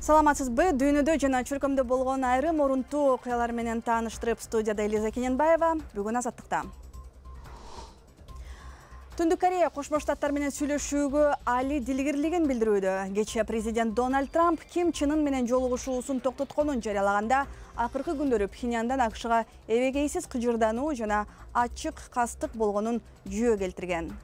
саламатсызбы дүйнөдө жана чөркөмдө болгон айрым орунтуу окуялар менен тааныштырып студияда элиза кененбаева бүгүн азаттыкта түндүк корея кошмо штаттар менен сүйлөшүүгө али дилгирлигин билдирүүдө кечээ президент дональд трамп ким чынын менен жолугушуусун токтотконун жарыялаганда акыркы күндөрү пхеньяндан акшга эбегейсиз кыжырдануу жана ачык кастык болгонун жүйө келтирген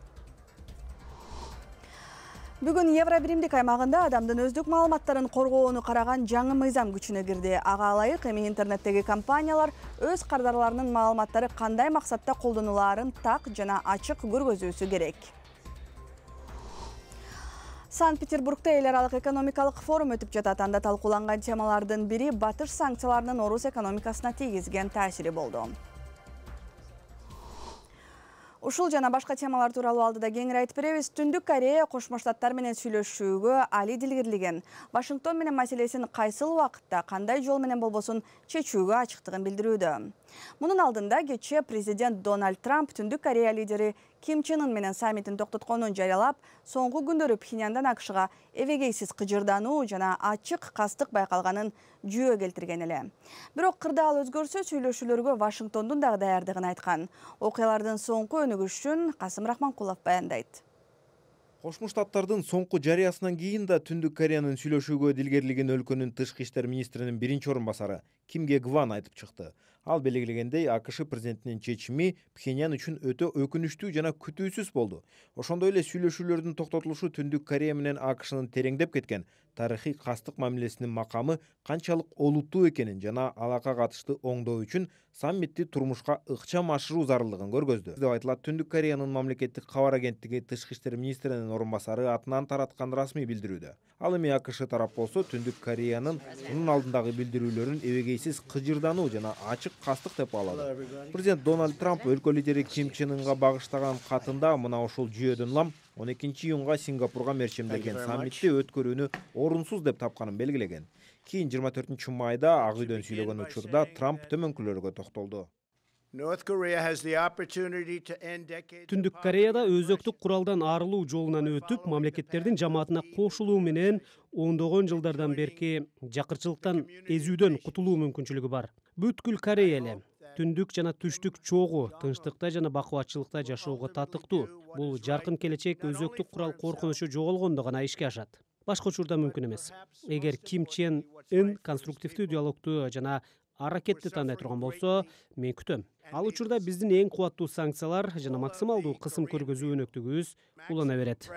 бүгүн евро биримдик аймагында адамдын өздүк маалыматтарын коргоону караган жаңы мыйзам күчүнө кирди ага ылайык эми интернеттеги компаниялар өз кардарларынын маалыматтары кандай максатта колдонулаарын так жана ачык көргөзүүсү керек санкт петербургта эл аралык экономикалык форум өтүп жатат анда талкууланган темалардын бири батыш санкцияларынын орус экономикасына тийгизген таасири болду ушул жана башка темалар тууралуу алдыда кеңири айтып беребиз түндүк корея кошмо штаттар менен сүйлөшүүгө али дилгирлиген вашингтон менен маселесин кайсыл убакытта кандай жол менен болбосун чечүүгө ачыктыгын билдирүүдө мунун алдында кечээ президент дональд трамп түндүк корея лидери ким Чынын менен саммитин токтотконун жарыялап соңку күндөрү Пхиняндан акшга эбегейсиз кыжырдануу жана ачык кастык байкалганын жүйө келтирген эле бирок кырдаал өзгөрсө сүйлөшүүлөргө вашингтондун дагы даярдыгын айткан окуялардын соңку өнүгүшүн касым рахманкулов баяндайт кошмо штаттардын соңку жарыясынан кийин да түндүк кореянын сүйлөшүүгө дилгерлигин өлкөнүн тышкы иштер министринин биринчи орун басары кимге гван айтып чыкты ал белгилегендей акш президентинин чечими пхеньян үчүн өтө өкүнүчтүү жана күтүүсүз болду ошондой эле сүйлөшүүлөрдүн токтотулушу түндүк корея менен акшнын тереңдеп кеткен тарихи кастык мамилесинин мақамы канчалык олуттуу екенін жана алақа катышты оңдоо үчүн саммитти турмушка ыкчам ашыруу зарылдыгын көргөздү деп айтылат түндүк кореянын мамлекеттик кабар агенттиги тышкы иштер министринин орун басары атынан тараткан расмий билдирүүдө ал эми акш тарап болсо түндүк кореянын мунун алдындагы билдирүүлөрүн эбегейсиз кыжырдануу жана ачык кастык деп баалады президент дональд трамп өлкө лидери ким чен ынга багыштаган катында мына ушул жүйөдөн улам он экинчи июнга сингапурга мерчемдеген саммитти өткөрүүнү орунсуз деп тапканын белгилеген кийин жыйырма төртүнчү майда ак үйдөн сүйлөгөн учурда трамп төмөнкүлөргө токтолду түндүк кореяда өзөктүк куралдан арылуу жолунан өтүп мамлекеттердин жамаатына кошулуу менен ондогон жылдардан берки жакырчылыктан эзүүдөн кутулуу мүмкүнчүлүгү бар бүткүл корея эле түндүк жана түштүк чогуу тынчтыкта жана бакубатчылыкта жашоого татыктуу бул жаркын келечек өзөктүк курал коркунучу жоголгондо гана ишке ашат башка учурда мүмкүн эмес эгер ким чен ын конструктивдүү диалогду жана аракетти тандай турган болсо мен күтөм ал учурда биздин эң кубаттуу санкциялар жана максималдуу кысым көргөзүү өнөктүгүбүз улана берет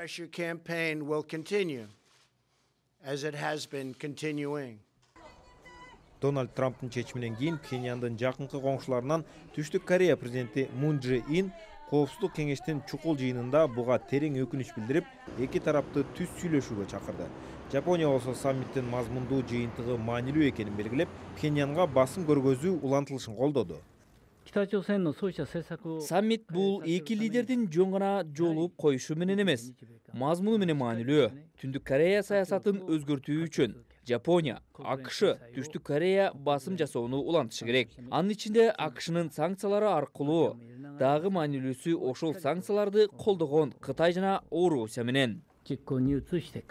дональд трамптын чечиминен кийин пхеньяндын жакынкы коңшуларынан түштүк корея президенти мун джи ин коопсуздук кеңештин чукул жыйынында буга терең өкүнүч билдирип эки тарапты түз сүйлөшүүгө чакырды жапония болсо саммиттин мазмундуу жыйынтыгы маанилүү экенин белгилеп пхеньянга басым көргөзүү улантылышын колдоду саммит бул эки лидердин жөн гана жолугуп коюшу менен эмес мазмуну менен маанилүү түндүк корея саясатын өзгөртүү үчүн жапония акш Түштік корея басым жасоону улантышы керек анын ичинде акшнын санкциялары аркылуу дағы маанилүүсү ошол санкцияларды колдогон Қытай жана орусия менен ал Қытай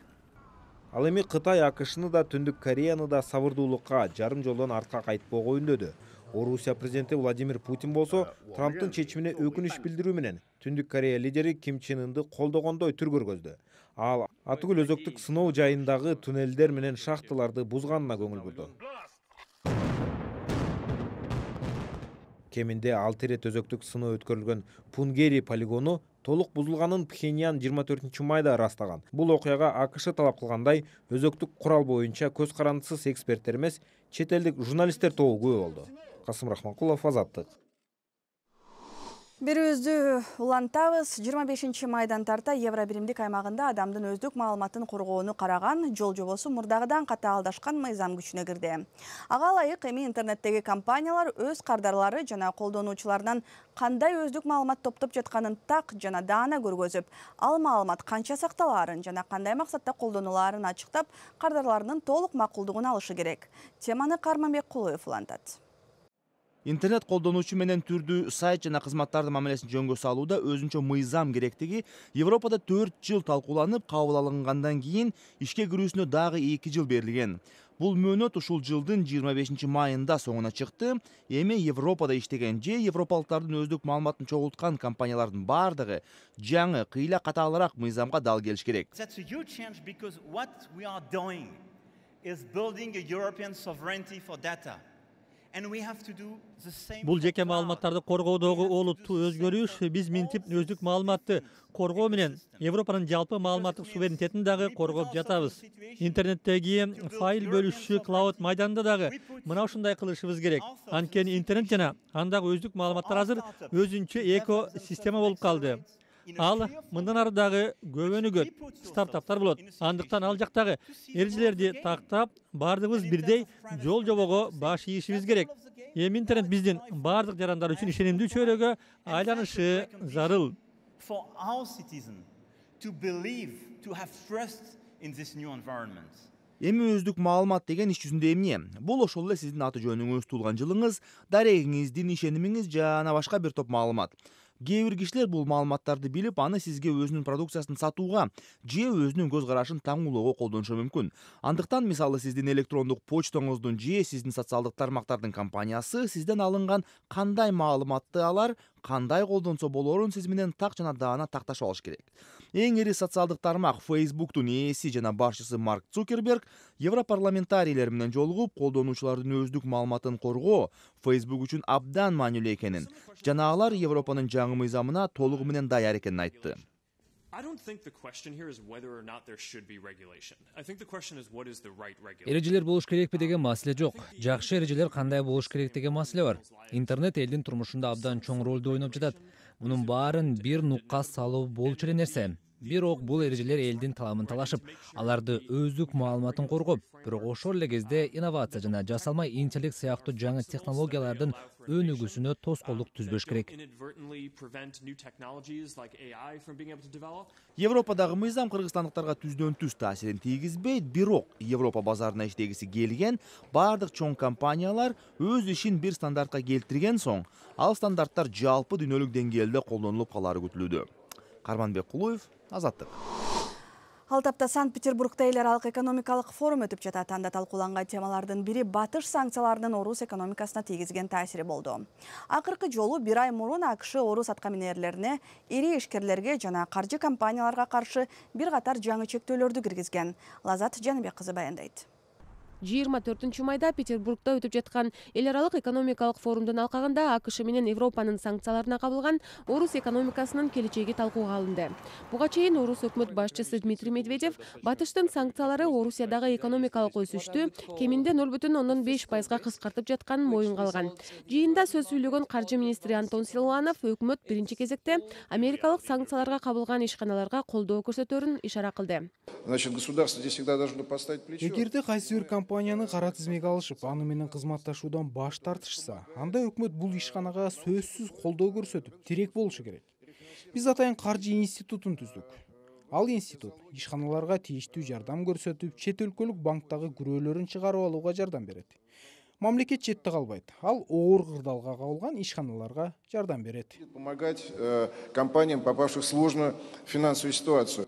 кытай акшны да түндүк кореяны да сабырдуулукка жарым жолдон артка кайтпоого үндөдү орусия президенти владимир путин болсо трамптын чечимине өкүнүч билдирүү менен түндүк корея лидери ким чен ынды колдогондой түр ал атүгүл өзөктүк сыноо жайындагы туннелдер менен шахталарды бузганына көңүл бурду кеминде алты ирет өзөктүк сыноо өткөрүлгөн пунгери полигону толук бузулганын пхеньян жыйырма төртүнчү майда ырастаган бул окуяга акш талап кылгандай өзөктүк курал боюнча көз карандысыз эксперттер эмес чет элдик журналисттер тобу күбө болду касым рахманкулов азаттык берүүбүздү улантабыз жыйырма бешинчи майдан тарта евро биримдик аймагында адамдын өздүк маалыматын коргоону караган жол жобосу мурдагыдан катаалдашкан мыйзам күчүнө кирди ага ылайык эми интернеттеги компаниялар өз кардарлары жана колдонуучуларынан кандай өздүк маалымат топтоп жатканын так жана даана көргөзүп ал маалымат канча сакталаарын жана кандай максатта колдонуларын ачыктап кардарларынын толук макулдугун алышы керек теманы карманбек кулуев улантат интернет колдонуучу менен түрдүү сайт жана кызматтардын мамилесин жөнгө салууда өзүнчө мыйзам керектиги европада төрт жыл талкууланып кабыл алынгандан кийин ишке кирүүсүнө дагы эки жыл берилген бул мөөнөт ушул жылдын жыйырма бешинчи майында соңуна чыкты эми европада иштеген же европалыктардын өздүк маалыматын чогулткан компаниялардын баардыгы жаңы кыйла катаалыраак мыйзамга дал келиш керек Бұл жеке маалыматтарды коргоодогу олуттуу өзгөрүш биз минтип өздүк маалыматты коргоо менен европанын жалпы маалыматтык суверенитетин дагы коргоп жатабыз интернеттеги файл бөлүшүү клауд майданында дагы мына ушундай кылышыбыз керек анткени интернет жана андагы өздүк маалыматтар азыр өзүнчө эко система болуп калды ал мындан арыдагы көбөнүгөт стартаптар болот андыктан ал жактагы эрежелерди тактап баардыгыбыз бирдей жол жобого баш ийишибиз керек эми интернет биздин баардык жарандар үчүн ишенимдүү чөйрөгө айланышы зарыл эми өздүк маалымат деген иш жүзүндө эмне бул ошол эле сиздин аты жөнүңүз туулган жылыңыз дарегиңиз дин ишенимиңиз жана башка бир топ маалымат кейбір кишилер бул маалыматтарды билип аны сизге өзүнүн продукциясын сатууга же өзінің көз карашын таңуулоого колдонушу мүмкүн андыктан мисалы сиздин электрондук почтоңуздун же сиздин социалдык тармактардын компаниясы сізден алынған қандай маалыматты алар қандай колдонсо болорун сиз менен так жана даана такташып алыш керек эң ири социалдык тармак фейсбуктун ээси жана башчысы марк цукерберг европарламентарийлер менен жолугуп колдонуучулардын өздүк маалыматын коргоо фейсбук үчүн абдан маанилүү экенин жана алар европанын жаңы мыйзамына толугу менен даяр экенин айтты эрежелер болуш керекпи деген маселе жок жакшы эрежелер кандай болуш керек деген маселе бар интернет элдин турмушунда абдан чоң ролду ойноп жатат мунун баарын бир нукка салуу болчу эле нерсе бирок бул эрежелер элдин талабын талашып аларды өздүк маалыматын коргоп бирок ошол эле кезде инновация жана жасалма интеллект сыяктуу жаңы технологиялардын өнүгүүсүнө тоскоолдук түзбөш керек европадагы мыйзам кыргызстандыктарга түздөн түз таасирин тийгизбейт бирок европа базарына иштегиси келген баардык чоң компаниялар өз ишин бир стандартка келтирген соң ал стандарттар жалпы дүйнөлүк деңгээлде колдонулуп калары күтүлүүдө карманбек кулуев азаттык ал тапта санкт петербургта эл аралык экономикалык форум өтүп жатат анда талкууланган темалардын бири батыш санкцияларынын орус экономикасына тийгизген таасири болду акыркы жолу бир ай мурун акш орус атка минерлерине ири ишкерлерге жана каржы компанияларга каршы бир катар жаңы чектөөлөрдү киргизген лаззат жаныбек кызы баяндайт жыйырма төртүнчү майда петербургда өтүп жаткан эл аралык экономикалык форумдун алкагында акш менен европанын санкцияларына кабылган орус экономикасынын келечеги талкууга алынды буга чейин орус өкмөт башчысы дмитрий медведев батыштын санкциялары орусиядагы экономикалык өсүштү кеминде ноль бүтүн ондон беш пайызга кыскартып жатканын моюнга алган жыйында сөз сүйлөгөн каржы министри антон силуанов өкмөт биринчи кезекте америкалык санкцияларга кабылган ишканаларга колдоо көрсөтөрүн ишара кылды значит государство здесь всегда должно поставить плечо эгерде кайсы бир ком компанияны кара тизмеге алышып аны менен кызматташуудан баш тартышса анда өкмөт бул ишканага сөзсүз колдоо көрсөтүп тирек болушу керек биз атайын каржы институтун түздүк ал институт ишканаларга тийиштүү жардам көрсөтүп чет өлкөлүк банктагы күрөөлөрүн чыгарып алууга жардам берет мамлекет четте калбайт ал оор кырдаалга кабылган ишканаларга жардам берет помогать э, компаниям попавших в сложную финансовую ситуацию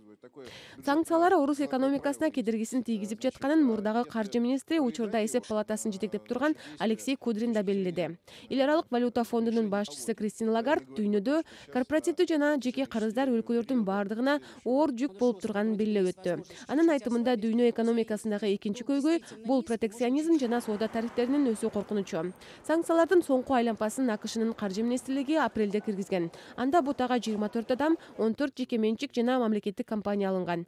санкциялар орус экономикасына кедергисин тийгизип жатканын мурдагы каржы министри учурда эсеп палатасын жетектеп турган алексей кудрин да белгиледи эл аралык валюта фондунун башчысы кристин лагард дүйнөдө корпоративдүү жана жеке карыздар өлкөлөрдүн баардыгына оор жүк болуп турганын белгилеп өттү анын айтымында дүйнө экономикасындагы экинчи көйгөй бул протекционизм жана соода тарифтеринин өсүү коркунучу санкциялардын соңку айлампасын акшнын каржы министрлиги апрелде киргизген анда бутага жыйырма төрт адам он төрт жеке менчик жана мамлекеттик компания алынган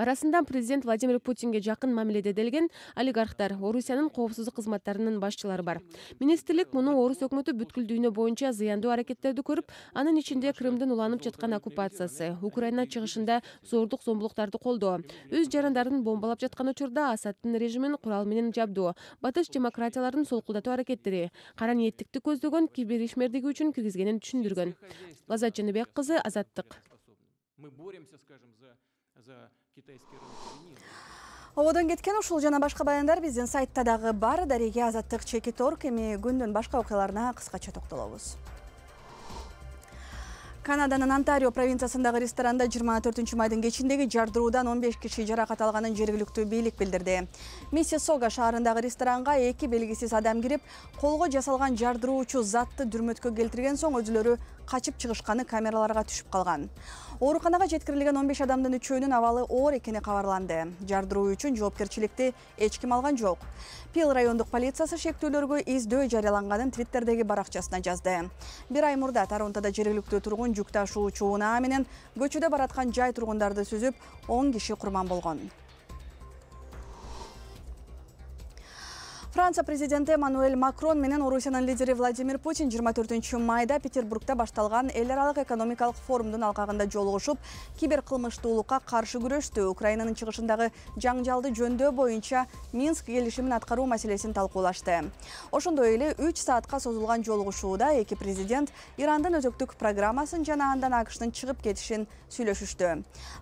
арасында президент владимир путинге жакын мамиледе делген олигархтар орусиянын коопсуздук кызматтарынын башчылары бар министрлик муну орус өкмөтү бүткүл дүйнө боюнча зыяндуу аракеттерди көрүп анын ичинде крымдын уланып жаткан оккупациясы украина чыгышында зордук зомбулуктарды колдоо өз жарандарын бомбалап жатқан учурда асадтын режимин курал менен жабдоо батыш демократияларын солкулдатуу аракеттери кара ниеттикти көздөгөн ишмердиги үчүн киргизгенин түшүндүргөн лазат жаныбек кызы азаттык мы боремся скажем за за китайский рынок. ободон кеткен ушул жана башка баяндар биздин сайтта дагы бар Дареге азаттык чекит орг эми күндүн башка окуяларына кыскача токтолобуз канаданын онтарио провинциясындагы ресторанда жыйырма төртүнчү майдын кечиндеги жардыруудан он беш киши жаракат алганын жергиликтүү бийлик билдирди миссиссога шаарындагы ресторанга эки белгисиз адам кирип колго жасалган жардыруучу затты дүрмөткө келтирген соң өзүлөрү качып чыгышканы камераларга түшүп калган ооруканага жеткирилген он беш адамдын үчөөнүн абалы оор экени кабарланды жардыруу үчүн жоопкерчиликти эч ким алган жок пил райондук полициясы шектүүлөргө издөө жарыяланганын твиттердеги баракчасына жазды бир ай мурда торонтодо жергиликтүү тургун жүк ташуучу унаа менен көчөдө бараткан жай тургундарды сүзүп он киши курман болгон франция президенти эммануэль макрон менен орусиянын лидери владимир путин 24 майда петербургда башталган эл аралык экономикалык форумдун алкагында жолугушуп кибер кылмыштуулукка каршы күрөштү украинанын чыгышындагы жаңжалды жөндөө боюнча минск келишимин аткаруу маселесин талкуулашты ошондой эле 3 саатка созулган жолугушууда эки президент ирандын өзөктүк программасын жана андан акшнын чыгып кетишин сүйлөшүштү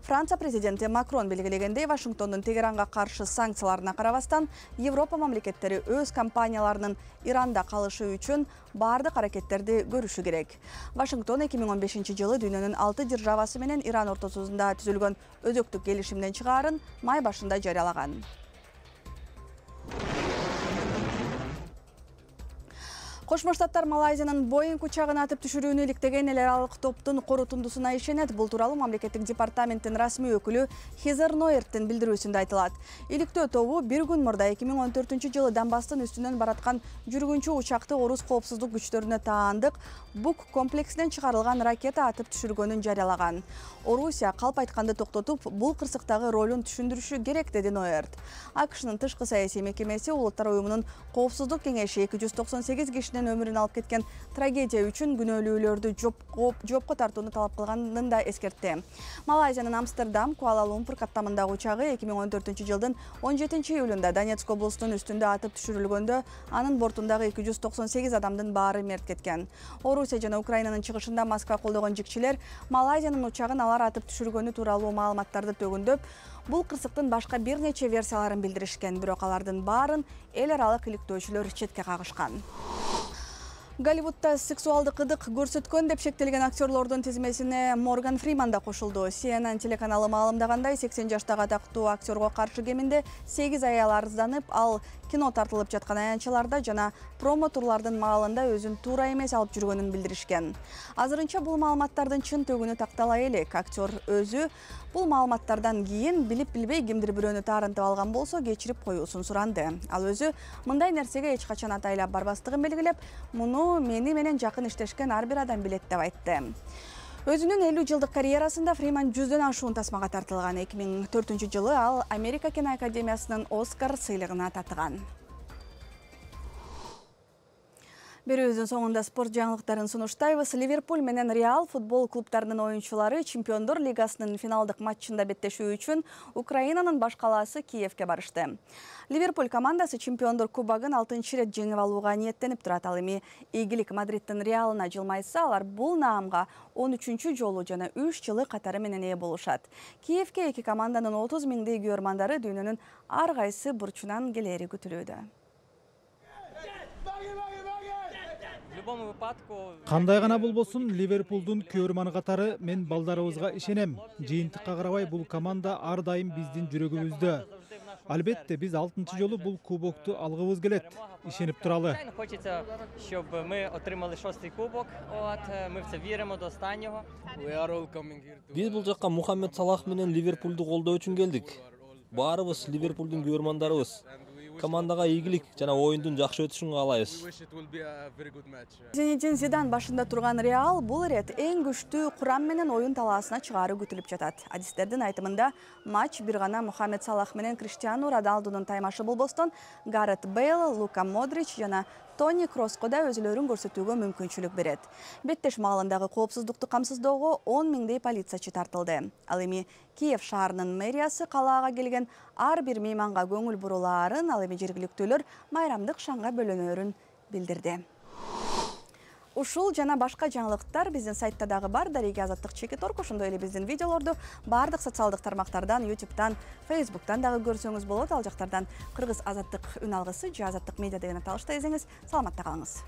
франция президенти макрон белгилегендей вашингтондун тегеранга каршы санкцияларына карабастан европа мамлекеттери өз компанияларынын иранда калышы үчүн баардык аракеттерди көрүшү керек вашингтон эки миң он бешинчи жылы дүйнөнүн алты державасы менен иран ортосунда түзүлгөн өзөктүк келишимден чыгаарын май башында жарыялаган кошмо штаттар малайзиянын боинг учагын атып түшүрүүнү иликтеген эл аралык топтун корутундусуна ишенет бул тууралуу мамлекеттик департаменттин расмий өкүлү хизер ноерттин билдирүүсүндө айтылат иликтөө тобу бир күн мурда эки миң он төртүнчү жылы данбасстын үстүнөн бараткан жүргүнчү учакты орус коопсуздук күчтөрүнө таандык бук комплексинен чыгарылган ракета атып түшүргөнүн жарыялаган орусия калп айтканды токтотуп бул кырсыктагы ролун түшүндүрүшү керек деди ноерт акшнын тышкы саясий мекемеси улуттар уюмунун коопсуздук кеңеши эки жүз токсон сегиз киши өмүрүн алып кеткен трагедия үчүн күнөөлүүлөрдү жоопко тартууну талап кылганын да эскертти малайзиянын амстердам куала лумпур каттамындагы учагы эки миң он төртүнчү жылдын он жетинчи июлунда донецк облусунун үстүндө атып түшүрүлгөндө анын бортундагы эки жүз токсон сегиз адамдын баары мерт кеткен орусия жана украинанын чыгышында москва колдогон жикчилер малайзиянын учагын алар атып түшүргөнү тууралуу маалыматтарды төгүндөп бул кырсыктын башка бир нече версияларын билдиришкен бирок алардын баарын эл аралык иликтөөчүлөр четке кагышкан голливудта сексуалдык ыдык көрсөткөн деп шектелген актерлордун тизмесине морган фриман да кошулду cnn телеканалы маалымдагандай сексен жаштагы атактуу актерго каршы кеминде сегиз аял арызданып ал кино тартылып жаткан аянтчаларда жана промо турлардын маалында өзүн туура эмес алып жүргөнүн билдиришкен азырынча бул маалыматтардын чын төгүнү тактала элек актер өзү бул маалыматтардан кийин билип билбей кимдир бирөөнү таарынтып алган болсо кечирип коюусун суранды ал өзү мындай нерсеге эч качан атайлап барбастыгын белгилеп муну мени менен жакын иштешкен ар бир адам билет деп айтты өзүнүн элүү жылдык карьерасында фриман жүздөн ашуун тасмага тартылган эки миң төртүнчү жылы ал америка киноакадемиясынын оскар сыйлыгына татыган Берүүзүн соңында спорт жаңылыктарын сунуштайбыз Ливерпуль менен Реал футбол клубтарынын оюнчулары Чемпиондор лигасынын финалдык матчында беттешүү үчүн Украинанын баш калаасы Киевке барышты. Ливерпуль командасы Чемпиондор кубагын 6 рет жеңип алууга ниеттенип турат ал эми ийгилик Мадридтин Реалына жылмайса, алар бул наамга 13 жолу жана 3 жылы катары менен ээ болушат. Киевке эки команданын 30 миңдей күйөрмандары дүйнөнүн ар кайсы бурчунан келери күтүлүүдө. қандай ғана кандай гана болбосун ливерпулдун көрманы катары мен балдарыбызга ишенем жыйынтыкка карабай бул команда ар дайым биздин Әлбетте, албетте биз жолы бұл бул кубокту алгыбыз келет ишенип тұралы. хочется бұл жаққа мухаммед салах менен ливерпульді колдоо үчүн келдик баарыбыз ливерпулдун көөрмандарыбыз командага ийгилик жана оюндун жақшы өтүшүн каалайбыз зенедин зидан башында тұрған реал бұл рет ең күшті курам менен оюн талаасына чыгаары күтүлүп жатат адистердин айтымында матч бир гана мухаммед салах менен криштиану роналдудың таймашы болбостон гарет бейл лука модрич жана тони кросско да өзүлөрүн көрсөтүүгө мүмкүнчүлүк берет беттеш маалындагы коопсуздукту камсыздоого он миңдей полициячы тартылды ал эми киев шаарынын мэриясы калаага келген ар бир мейманга көңүл бурулаарын ал эми жергиликтүүлөр майрамдык шаңга бөлөнөөрүн билдирди ушул жана башка жаңылыктар биздин сайтта дагы бар дареги азаттык чекит орг ошондой эле биздин видеолорду баардык социалдык тармактардан ютубтан фейсбуктан дагы көрсөңүз болот ал жактардан кыргыз азаттык үн алгысы же азаттык медиа деген аталышта издеңиз саламатта калыңыз